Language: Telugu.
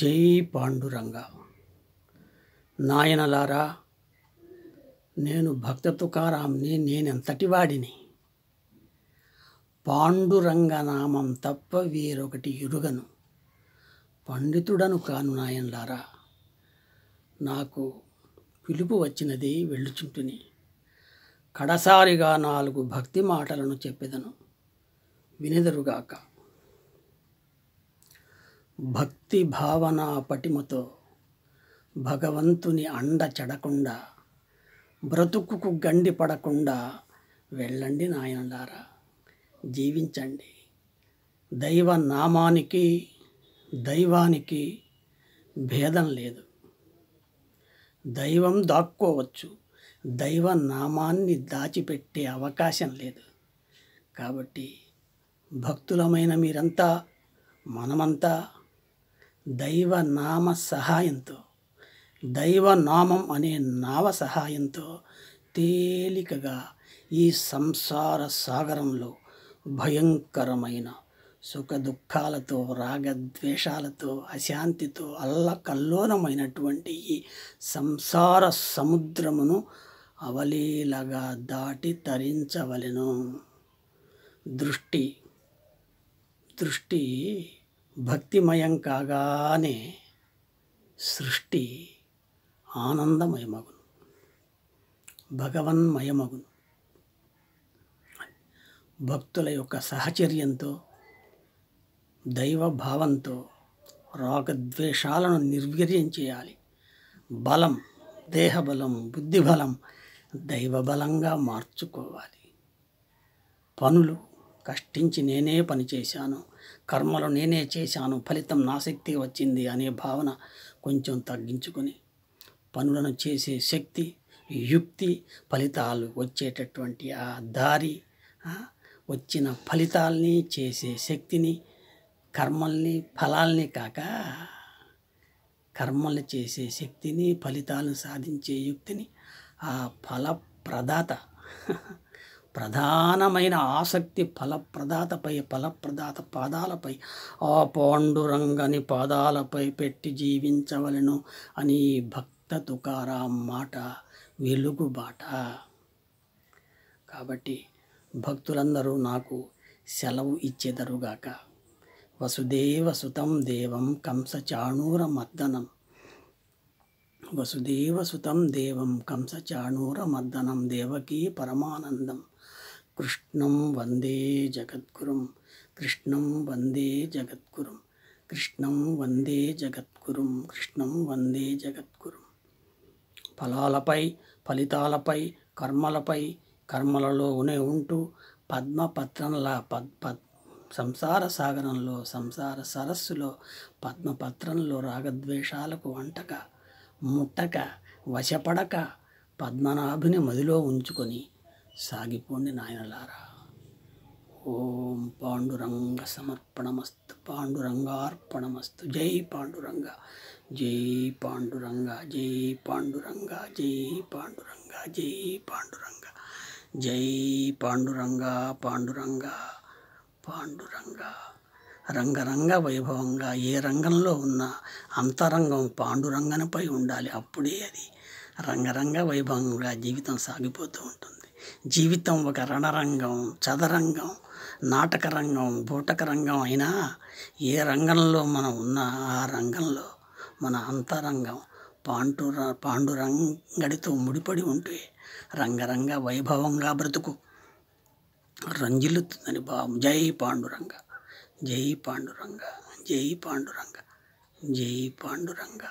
జై పాండురంగ నాయనలారా నేను భక్త తుకారాంని నేనెంతటి వాడిని పాండురంగ నామం తప్ప వేరొకటి ఎరుగను పండితుడను కాను నాయనలారా నాకు పిలుపు వచ్చినది వెళ్ళుచుంటుని కడసారిగా నాలుగు భక్తి మాటలను చెప్పెదను వినెదరుగాక భక్తి భావన పటిమతో భగవంతుని అండ చెడకుండా బ్రతుకుకు గండి పడకుండా వెళ్ళండి నాయనలారా జీవించండి దైవ నామానికి దైవానికి భేదం లేదు దైవం దాక్కోవచ్చు దైవ నామాన్ని దాచిపెట్టే అవకాశం లేదు కాబట్టి భక్తులమైన మీరంతా మనమంతా దైవనామ సహాయంతో దైవనామం అనే నావ సహాయంతో తేలికగా ఈ సంసార సాగరంలో భయంకరమైన సుఖ దుఃఖాలతో రాగద్వేషాలతో అశాంతితో అల్లకల్లోనమైనటువంటి ఈ సంసార సముద్రమును అవలీలగా దాటి తరించవలెను దృష్టి దృష్టి భక్తిమయం కాగానే సృష్టి ఆనందమయమగును భగవన్మయమగును భక్తుల యొక్క సహచర్యంతో దైవ భావంతో రాగద్వేషాలను నిర్వీర్యం చేయాలి బలం దేహబలం బుద్ధిబలం దైవబలంగా మార్చుకోవాలి పనులు కష్టించి నేనే పనిచేశాను కర్మలు నేనే చేశాను ఫలితం నా శక్తి వచ్చింది అనే భావన కొంచెం తగ్గించుకొని పనులను చేసే శక్తి యుక్తి ఫలితాలు వచ్చేటటువంటి ఆ దారి వచ్చిన ఫలితాల్ని చేసే శక్తిని కర్మల్ని ఫలాల్ని కాక కర్మలు చేసే శక్తిని ఫలితాలను సాధించే యుక్తిని ఆ ఫల ప్రదాత ప్రధానమైన ఆసక్తి ఫలప్రదాతపై ఫలప్రదాత పాదాలపై ఆ పాండురంగని పాదాలపై పెట్టి జీవించవలను అని భక్త తుకారాం మాట వెలుగుబాట కాబట్టి భక్తులందరూ నాకు సెలవు ఇచ్చేదరుగాక వసుదేవ సుతం దేవం కంస చాణూర మద్దనం వసుదేవ సుతం దేవం కంస చాణూర మద్దనం దేవకీ పరమానందం కృష్ణం వందే జగద్గురుం కృష్ణం వందే జగద్గురుం కృష్ణం వందే జగద్గురుం కృష్ణం వందే జగద్గురుం ఫలాలపై ఫలితాలపై కర్మలపై కర్మలలోనే ఉంటూ పద్మపత్రంలా పద్ పద్ సంసార సాగరంలో సంసార సరస్సులో పద్మపత్రంలో రాగద్వేషాలకు వంటక ముట్టక వశపడక పద్మనాభుని మదిలో ఉంచుకొని సాగిపోండి నాయనలారా ఓం పాండురంగ సమర్పణమస్తు పాండురంగార్పణమస్తు జై పాండురంగ జై పాండురంగ జై పాండురంగ జై పాండురంగ జై పాండురంగ జై పాండురంగ పాండురంగ పాండురంగ రంగరంగ వైభవంగా ఏ రంగంలో ఉన్నా అంతరంగం పాండురంగనపై ఉండాలి అప్పుడే అది రంగరంగ వైభవంగా జీవితం సాగిపోతూ ఉంటుంది జీవితం ఒక రణరంగం చదరంగం నాటక రంగం బూటక రంగం అయినా ఏ రంగంలో మనం ఉన్నా ఆ రంగంలో మన అంతరంగం పాండుర పాండురంగడితో ముడిపడి ఉంటే రంగరంగ వైభవంగా బ్రతుకు రంజిల్లుతుందని భావం జై పాండురంగ జై పాండురంగ జై పాండురంగ జై పాండురంగ